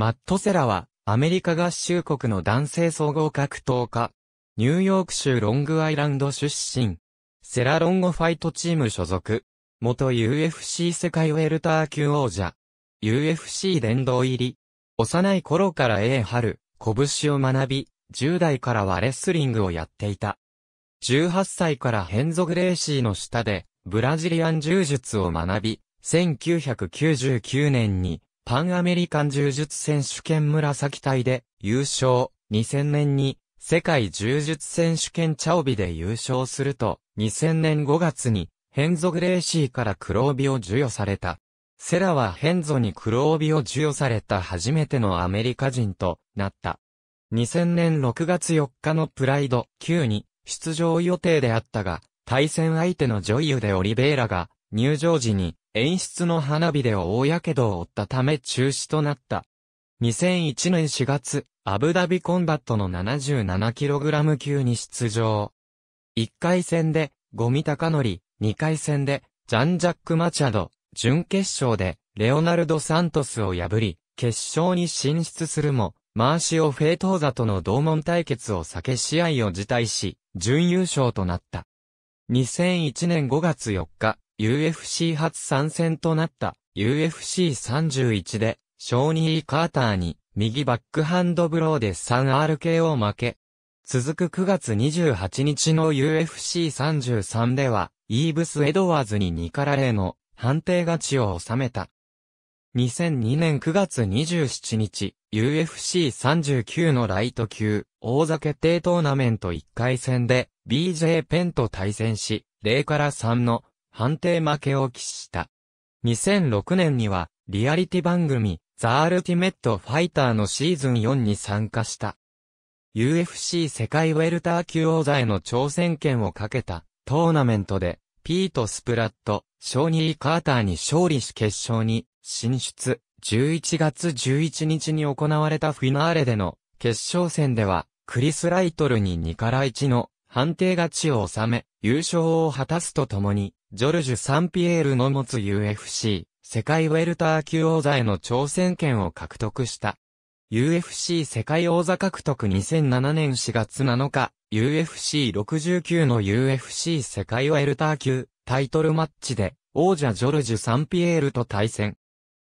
マットセラは、アメリカ合衆国の男性総合格闘家。ニューヨーク州ロングアイランド出身。セラロンゴファイトチーム所属。元 UFC 世界ウェルター級王者。UFC 殿堂入り。幼い頃から A 春、拳を学び、10代からはレスリングをやっていた。18歳からヘンゾ・グレーシーの下で、ブラジリアン柔術を学び、1999年にパンアメリカン柔術選手権紫隊で優勝、2000年に世界柔術選手権チャオビで優勝すると、2000年5月にヘンゾ・グレーシーから黒帯を授与された。セラはヘンゾに黒帯を授与された初めてのアメリカ人となった。2000年6月4日のプライド9に出場予定であったが、対戦相手の女優でオリベイラが入場時に演出の花火で大火どを負ったため中止となった。2001年4月、アブダビコンバットの 77kg 級に出場。1回戦で、ゴミ高則、2回戦で、ジャン・ジャック・マチャド、準決勝で、レオナルド・サントスを破り、決勝に進出するも、マーシオ・フェイトーザとの同門対決を避け試合を辞退し、準優勝となった。2001年5月4日、UFC 初参戦となった UFC31 で、ショーニー・カーターに右バックハンドブローで 3RKO 負け。続く9月28日の UFC33 では、イーブス・エドワーズに2から0の判定勝ちを収めた。2002年9月27日、UFC39 のライト級、王座決定トーナメント1回戦で、BJ ペンと対戦し、0から3の判定負けを喫した。2006年には、リアリティ番組、ザ・アルティメット・ファイターのシーズン4に参加した。UFC 世界ウェルター級王座への挑戦権をかけたトーナメントで、ピート・スプラット、ショーニー・カーターに勝利し決勝に進出。11月11日に行われたフィナーレでの決勝戦では、クリス・ライトルに2から1の判定勝ちを収め、優勝を果たすとともに、ジョルジュ・サンピエールの持つ UFC 世界ウェルター級王座への挑戦権を獲得した。UFC 世界王座獲得2007年4月7日、UFC69 の UFC 世界ウェルター級タイトルマッチで王者ジョルジュ・サンピエールと対戦。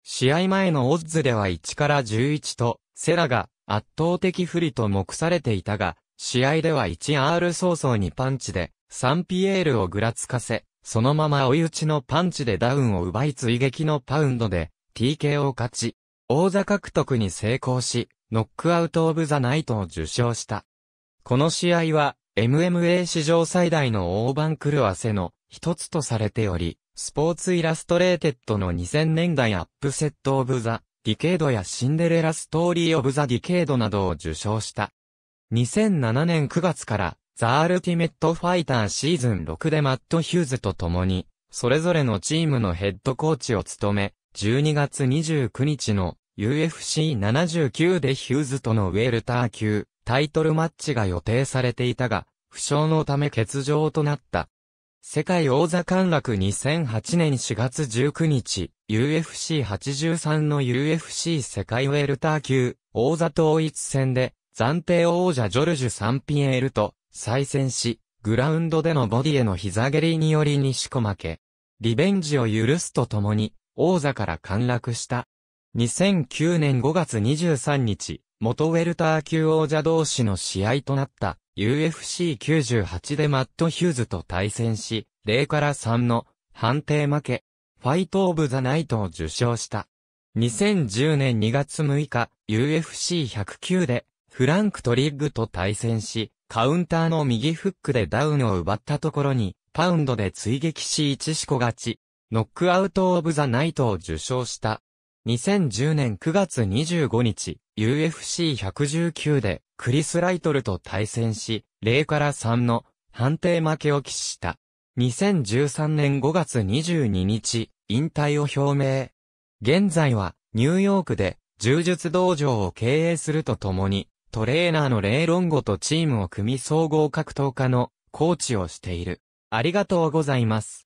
試合前のオッズでは1から11と、セラが圧倒的不利と目されていたが、試合では 1R 早々にパンチで、サンピエールをぐらつかせ、そのまま追い打ちのパンチでダウンを奪い追撃のパウンドで TK を勝ち、王座獲得に成功し、ノックアウトオブザナイトを受賞した。この試合は MMA 史上最大の大番狂わせの一つとされており、スポーツイラストレーテッドの2000年代アップセットオブザディケードやシンデレラストーリーオブザディケードなどを受賞した。2007年9月からザ・アルティメット・ファイターシーズン6でマット・ヒューズと共に、それぞれのチームのヘッドコーチを務め、12月29日の UFC79 でヒューズとのウェルター級タイトルマッチが予定されていたが、負傷のため欠場となった。世界王座陥落2008年4月19日、UFC83 の UFC 世界ウェルター級王座統一戦で、暫定王者ジョルジュ・サンピエールと再戦し、グラウンドでのボディへの膝蹴りにより西小負け。リベンジを許すとともに、王座から陥落した。2009年5月23日、元ウェルター級王者同士の試合となった UFC98 でマット・ヒューズと対戦し、0から3の判定負け、ファイト・オブ・ザ・ナイトを受賞した。2010年2月6日、UFC109 でフランク・トリッグと対戦し、カウンターの右フックでダウンを奪ったところに、パウンドで追撃し1四個勝ち、ノックアウトオブザナイトを受賞した。2010年9月25日、UFC119 でクリス・ライトルと対戦し、0から3の判定負けを喫した。2013年5月22日、引退を表明。現在はニューヨークで柔術道場を経営するとともに、トレーナーのレイロンゴとチームを組み総合格闘家のコーチをしている。ありがとうございます。